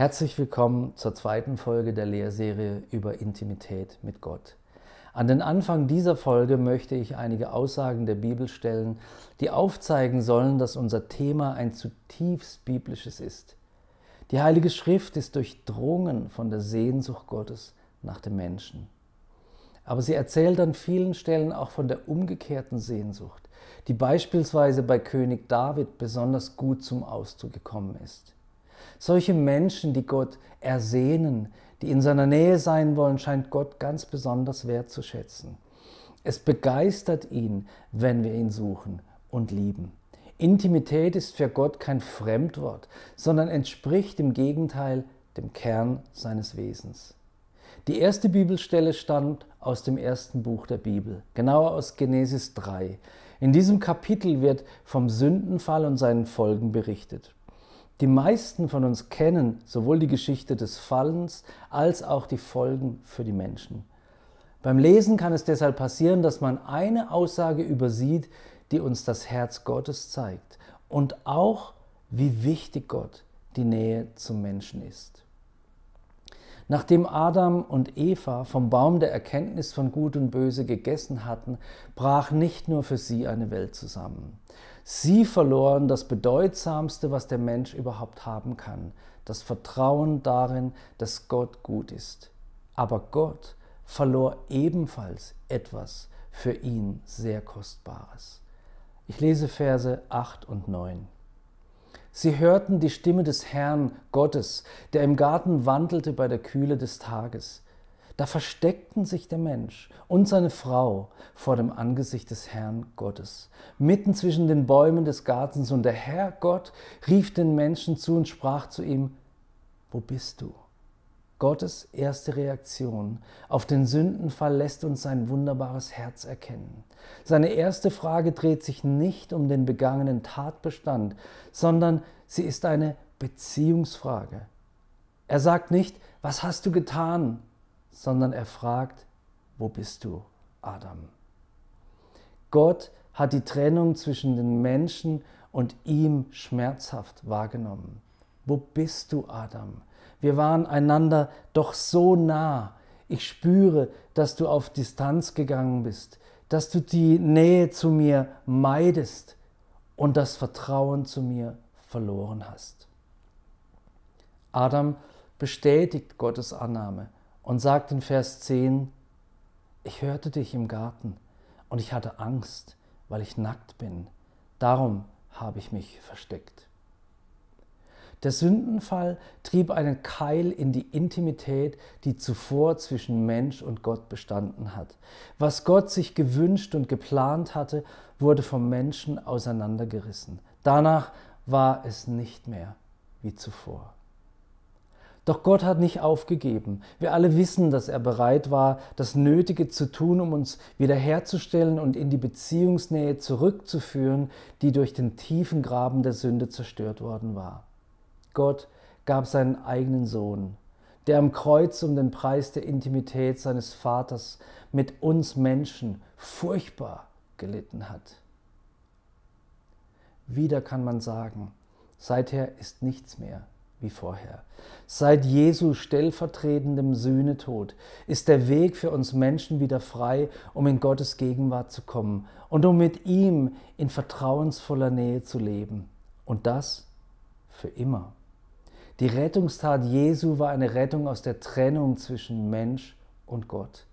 Herzlich willkommen zur zweiten Folge der Lehrserie über Intimität mit Gott. An den Anfang dieser Folge möchte ich einige Aussagen der Bibel stellen, die aufzeigen sollen, dass unser Thema ein zutiefst biblisches ist. Die Heilige Schrift ist durchdrungen von der Sehnsucht Gottes nach dem Menschen. Aber sie erzählt an vielen Stellen auch von der umgekehrten Sehnsucht, die beispielsweise bei König David besonders gut zum Ausdruck gekommen ist. Solche Menschen, die Gott ersehnen, die in seiner Nähe sein wollen, scheint Gott ganz besonders wertzuschätzen. Es begeistert ihn, wenn wir ihn suchen und lieben. Intimität ist für Gott kein Fremdwort, sondern entspricht im Gegenteil dem Kern seines Wesens. Die erste Bibelstelle stammt aus dem ersten Buch der Bibel, genauer aus Genesis 3. In diesem Kapitel wird vom Sündenfall und seinen Folgen berichtet. Die meisten von uns kennen sowohl die Geschichte des Fallens als auch die Folgen für die Menschen. Beim Lesen kann es deshalb passieren, dass man eine Aussage übersieht, die uns das Herz Gottes zeigt und auch, wie wichtig Gott die Nähe zum Menschen ist. Nachdem Adam und Eva vom Baum der Erkenntnis von Gut und Böse gegessen hatten, brach nicht nur für sie eine Welt zusammen. Sie verloren das Bedeutsamste, was der Mensch überhaupt haben kann, das Vertrauen darin, dass Gott gut ist. Aber Gott verlor ebenfalls etwas für ihn sehr Kostbares. Ich lese Verse 8 und 9. Sie hörten die Stimme des Herrn Gottes, der im Garten wandelte bei der Kühle des Tages. Da versteckten sich der Mensch und seine Frau vor dem Angesicht des Herrn Gottes, mitten zwischen den Bäumen des Gartens, und der Herr Gott rief den Menschen zu und sprach zu ihm, Wo bist du? Gottes erste Reaktion auf den Sündenfall lässt uns sein wunderbares Herz erkennen. Seine erste Frage dreht sich nicht um den begangenen Tatbestand, sondern sie ist eine Beziehungsfrage. Er sagt nicht, was hast du getan, sondern er fragt, wo bist du, Adam? Gott hat die Trennung zwischen den Menschen und ihm schmerzhaft wahrgenommen. Wo bist du, Adam? Wir waren einander doch so nah. Ich spüre, dass du auf Distanz gegangen bist, dass du die Nähe zu mir meidest und das Vertrauen zu mir verloren hast. Adam bestätigt Gottes Annahme und sagt in Vers 10, ich hörte dich im Garten und ich hatte Angst, weil ich nackt bin. Darum habe ich mich versteckt. Der Sündenfall trieb einen Keil in die Intimität, die zuvor zwischen Mensch und Gott bestanden hat. Was Gott sich gewünscht und geplant hatte, wurde vom Menschen auseinandergerissen. Danach war es nicht mehr wie zuvor. Doch Gott hat nicht aufgegeben. Wir alle wissen, dass er bereit war, das Nötige zu tun, um uns wiederherzustellen und in die Beziehungsnähe zurückzuführen, die durch den tiefen Graben der Sünde zerstört worden war. Gott gab seinen eigenen Sohn, der am Kreuz um den Preis der Intimität seines Vaters mit uns Menschen furchtbar gelitten hat. Wieder kann man sagen, seither ist nichts mehr wie vorher. Seit Jesu stellvertretendem Sühnetod ist der Weg für uns Menschen wieder frei, um in Gottes Gegenwart zu kommen und um mit ihm in vertrauensvoller Nähe zu leben. Und das für immer. Die Rettungstat Jesu war eine Rettung aus der Trennung zwischen Mensch und Gott.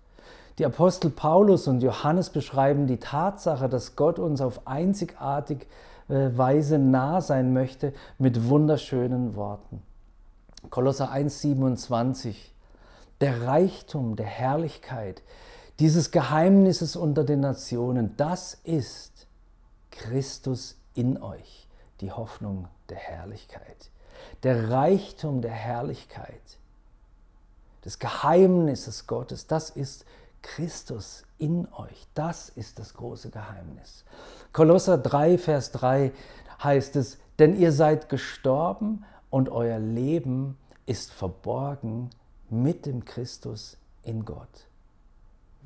Die Apostel Paulus und Johannes beschreiben die Tatsache, dass Gott uns auf einzigartige äh, Weise nah sein möchte, mit wunderschönen Worten. Kolosser 1,27 Der Reichtum der Herrlichkeit dieses Geheimnisses unter den Nationen, das ist Christus in euch, die Hoffnung der Herrlichkeit der Reichtum der Herrlichkeit, des Geheimnisses Gottes, das ist Christus in euch. Das ist das große Geheimnis. Kolosser 3, Vers 3 heißt es, denn ihr seid gestorben und euer Leben ist verborgen mit dem Christus in Gott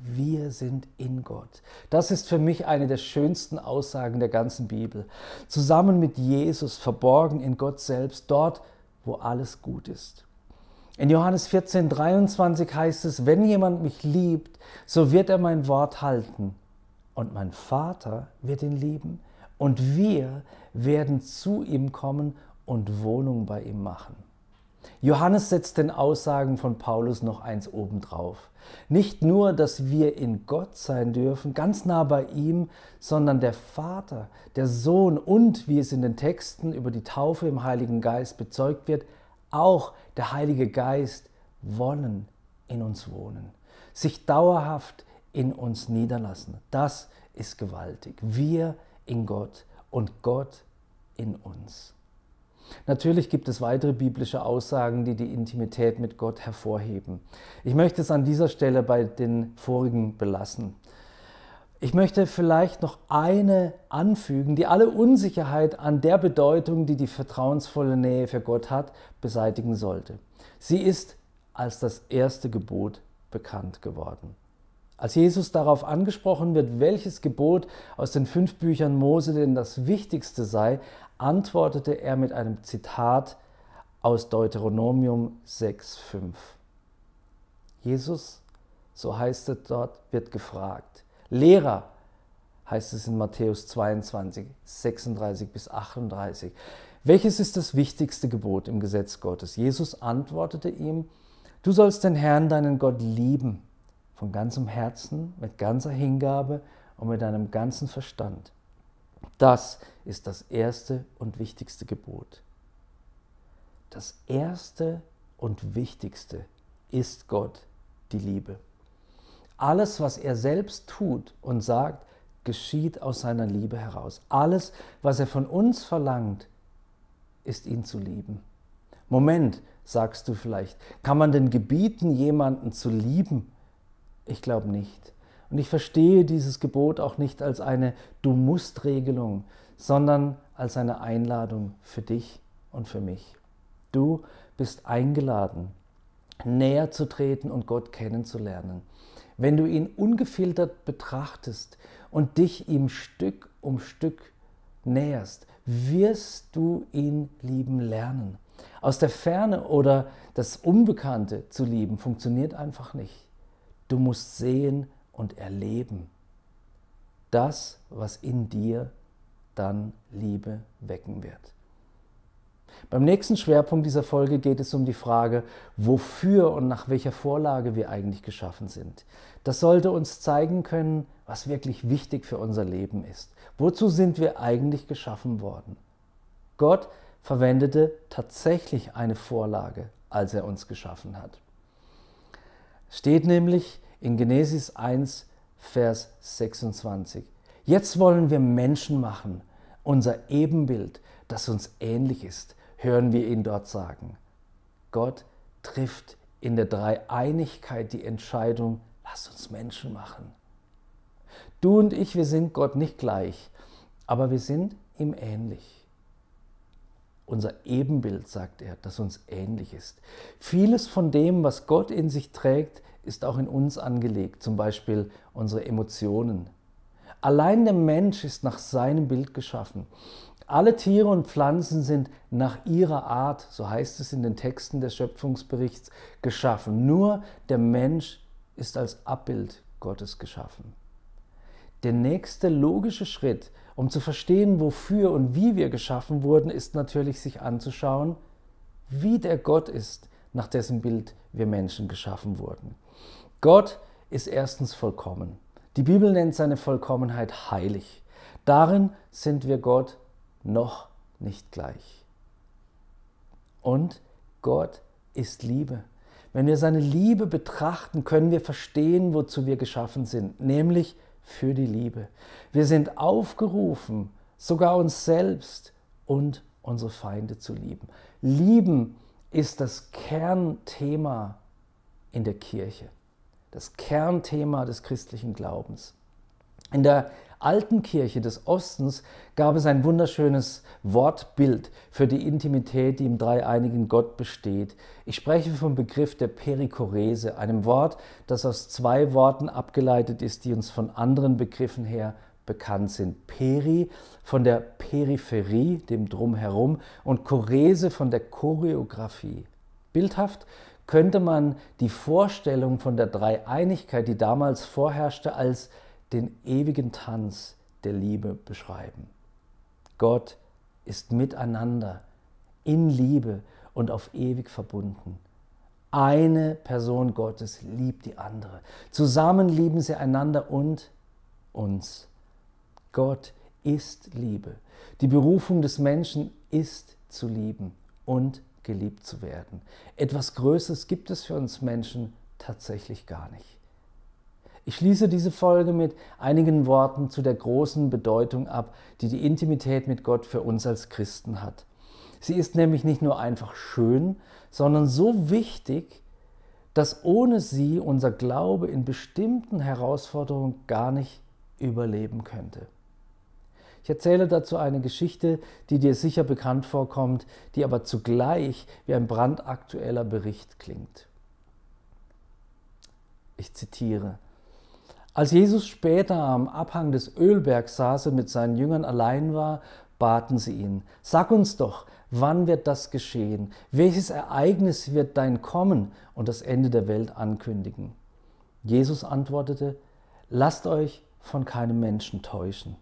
wir sind in Gott. Das ist für mich eine der schönsten Aussagen der ganzen Bibel. Zusammen mit Jesus, verborgen in Gott selbst, dort, wo alles gut ist. In Johannes 14, 23 heißt es, wenn jemand mich liebt, so wird er mein Wort halten. Und mein Vater wird ihn lieben. Und wir werden zu ihm kommen und Wohnung bei ihm machen. Johannes setzt den Aussagen von Paulus noch eins obendrauf. Nicht nur, dass wir in Gott sein dürfen, ganz nah bei ihm, sondern der Vater, der Sohn und, wie es in den Texten über die Taufe im Heiligen Geist bezeugt wird, auch der Heilige Geist wollen in uns wohnen, sich dauerhaft in uns niederlassen. Das ist gewaltig. Wir in Gott und Gott in uns. Natürlich gibt es weitere biblische Aussagen, die die Intimität mit Gott hervorheben. Ich möchte es an dieser Stelle bei den vorigen belassen. Ich möchte vielleicht noch eine anfügen, die alle Unsicherheit an der Bedeutung, die die vertrauensvolle Nähe für Gott hat, beseitigen sollte. Sie ist als das erste Gebot bekannt geworden. Als Jesus darauf angesprochen wird, welches Gebot aus den fünf Büchern Mose denn das wichtigste sei, antwortete er mit einem Zitat aus Deuteronomium 6,5. Jesus, so heißt es dort, wird gefragt. Lehrer, heißt es in Matthäus 22, 36 bis 38. Welches ist das wichtigste Gebot im Gesetz Gottes? Jesus antwortete ihm, du sollst den Herrn, deinen Gott, lieben von ganzem Herzen, mit ganzer Hingabe und mit deinem ganzen Verstand. Das ist das erste und wichtigste Gebot. Das erste und wichtigste ist Gott, die Liebe. Alles, was er selbst tut und sagt, geschieht aus seiner Liebe heraus. Alles, was er von uns verlangt, ist ihn zu lieben. Moment, sagst du vielleicht, kann man denn gebieten, jemanden zu lieben, ich glaube nicht. Und ich verstehe dieses Gebot auch nicht als eine Du musst Regelung, sondern als eine Einladung für dich und für mich. Du bist eingeladen, näher zu treten und Gott kennenzulernen. Wenn du ihn ungefiltert betrachtest und dich ihm Stück um Stück näherst, wirst du ihn lieben lernen. Aus der Ferne oder das Unbekannte zu lieben funktioniert einfach nicht. Du musst sehen und erleben das, was in dir dann Liebe wecken wird. Beim nächsten Schwerpunkt dieser Folge geht es um die Frage, wofür und nach welcher Vorlage wir eigentlich geschaffen sind. Das sollte uns zeigen können, was wirklich wichtig für unser Leben ist. Wozu sind wir eigentlich geschaffen worden? Gott verwendete tatsächlich eine Vorlage, als er uns geschaffen hat. Steht nämlich in Genesis 1, Vers 26. Jetzt wollen wir Menschen machen, unser Ebenbild, das uns ähnlich ist, hören wir ihn dort sagen. Gott trifft in der Dreieinigkeit die Entscheidung, lass uns Menschen machen. Du und ich, wir sind Gott nicht gleich, aber wir sind ihm ähnlich unser Ebenbild, sagt er, das uns ähnlich ist. Vieles von dem, was Gott in sich trägt, ist auch in uns angelegt, zum Beispiel unsere Emotionen. Allein der Mensch ist nach seinem Bild geschaffen. Alle Tiere und Pflanzen sind nach ihrer Art, so heißt es in den Texten des Schöpfungsberichts, geschaffen. Nur der Mensch ist als Abbild Gottes geschaffen. Der nächste logische Schritt, um zu verstehen, wofür und wie wir geschaffen wurden, ist natürlich sich anzuschauen, wie der Gott ist, nach dessen Bild wir Menschen geschaffen wurden. Gott ist erstens vollkommen. Die Bibel nennt seine Vollkommenheit heilig. Darin sind wir Gott noch nicht gleich. Und Gott ist Liebe. Wenn wir seine Liebe betrachten, können wir verstehen, wozu wir geschaffen sind, nämlich für die Liebe. Wir sind aufgerufen, sogar uns selbst und unsere Feinde zu lieben. Lieben ist das Kernthema in der Kirche, das Kernthema des christlichen Glaubens. In der alten Kirche des Ostens gab es ein wunderschönes Wortbild für die Intimität, die im dreieinigen Gott besteht. Ich spreche vom Begriff der Perikorese, einem Wort, das aus zwei Worten abgeleitet ist, die uns von anderen Begriffen her bekannt sind. Peri von der Peripherie, dem Drumherum, und Chorese von der Choreografie. Bildhaft könnte man die Vorstellung von der Dreieinigkeit, die damals vorherrschte, als den ewigen Tanz der Liebe beschreiben. Gott ist miteinander in Liebe und auf ewig verbunden. Eine Person Gottes liebt die andere. Zusammen lieben sie einander und uns. Gott ist Liebe. Die Berufung des Menschen ist zu lieben und geliebt zu werden. Etwas Größeres gibt es für uns Menschen tatsächlich gar nicht. Ich schließe diese Folge mit einigen Worten zu der großen Bedeutung ab, die die Intimität mit Gott für uns als Christen hat. Sie ist nämlich nicht nur einfach schön, sondern so wichtig, dass ohne sie unser Glaube in bestimmten Herausforderungen gar nicht überleben könnte. Ich erzähle dazu eine Geschichte, die dir sicher bekannt vorkommt, die aber zugleich wie ein brandaktueller Bericht klingt. Ich zitiere. Als Jesus später am Abhang des Ölbergs saß und mit seinen Jüngern allein war, baten sie ihn, sag uns doch, wann wird das geschehen? Welches Ereignis wird dein Kommen und das Ende der Welt ankündigen? Jesus antwortete, lasst euch von keinem Menschen täuschen.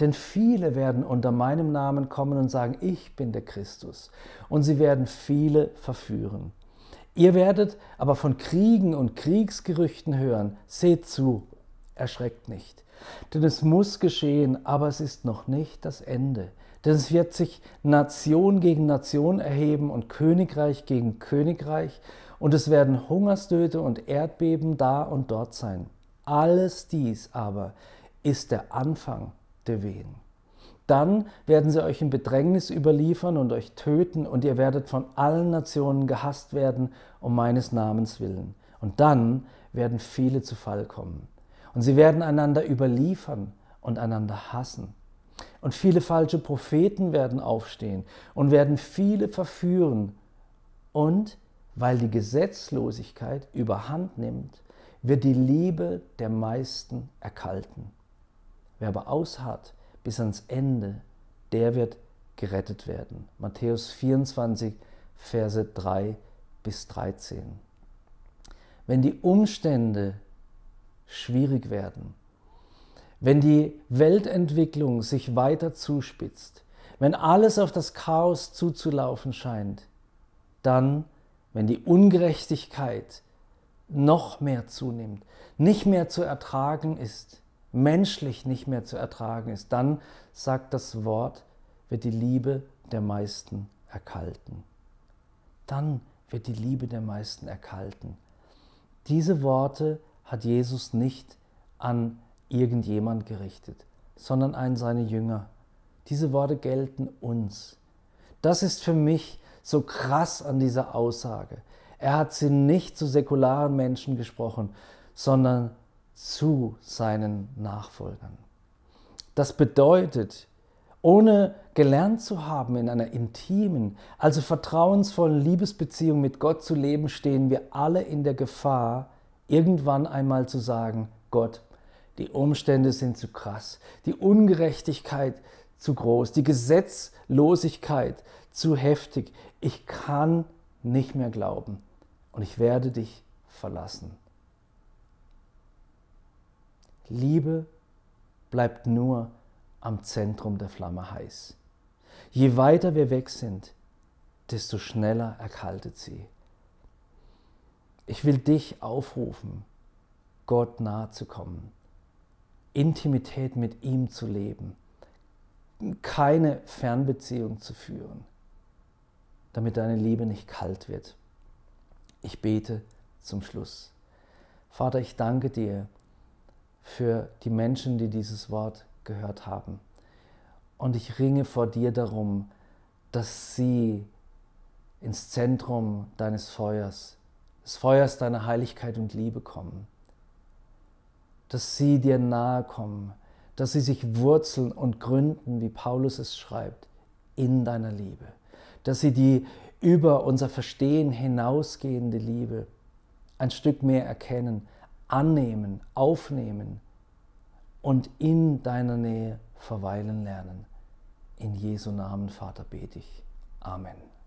Denn viele werden unter meinem Namen kommen und sagen, ich bin der Christus. Und sie werden viele verführen. Ihr werdet aber von Kriegen und Kriegsgerüchten hören. Seht zu erschreckt nicht. Denn es muss geschehen, aber es ist noch nicht das Ende. Denn es wird sich Nation gegen Nation erheben und Königreich gegen Königreich und es werden Hungersnöte und Erdbeben da und dort sein. Alles dies aber ist der Anfang der Wehen. Dann werden sie euch in Bedrängnis überliefern und euch töten und ihr werdet von allen Nationen gehasst werden um meines Namens willen. Und dann werden viele zu Fall kommen. Und sie werden einander überliefern und einander hassen. Und viele falsche Propheten werden aufstehen und werden viele verführen. Und weil die Gesetzlosigkeit überhand nimmt, wird die Liebe der meisten erkalten. Wer aber ausharrt bis ans Ende, der wird gerettet werden. Matthäus 24, Verse 3 bis 13. Wenn die Umstände schwierig werden. Wenn die Weltentwicklung sich weiter zuspitzt, wenn alles auf das Chaos zuzulaufen scheint, dann, wenn die Ungerechtigkeit noch mehr zunimmt, nicht mehr zu ertragen ist, menschlich nicht mehr zu ertragen ist, dann, sagt das Wort, wird die Liebe der meisten erkalten. Dann wird die Liebe der meisten erkalten. Diese Worte hat Jesus nicht an irgendjemand gerichtet, sondern an seine Jünger. Diese Worte gelten uns. Das ist für mich so krass an dieser Aussage. Er hat sie nicht zu säkularen Menschen gesprochen, sondern zu seinen Nachfolgern. Das bedeutet, ohne gelernt zu haben, in einer intimen, also vertrauensvollen Liebesbeziehung mit Gott zu leben, stehen wir alle in der Gefahr, irgendwann einmal zu sagen, Gott, die Umstände sind zu krass, die Ungerechtigkeit zu groß, die Gesetzlosigkeit zu heftig. Ich kann nicht mehr glauben und ich werde dich verlassen. Liebe bleibt nur am Zentrum der Flamme heiß. Je weiter wir weg sind, desto schneller erkaltet sie. Ich will dich aufrufen, Gott nahe zu kommen, Intimität mit ihm zu leben, keine Fernbeziehung zu führen, damit deine Liebe nicht kalt wird. Ich bete zum Schluss. Vater, ich danke dir für die Menschen, die dieses Wort gehört haben. Und ich ringe vor dir darum, dass sie ins Zentrum deines Feuers des Feuers deiner Heiligkeit und Liebe kommen, dass sie dir nahe kommen, dass sie sich wurzeln und gründen, wie Paulus es schreibt, in deiner Liebe, dass sie die über unser Verstehen hinausgehende Liebe ein Stück mehr erkennen, annehmen, aufnehmen und in deiner Nähe verweilen lernen. In Jesu Namen, Vater, bete ich. Amen.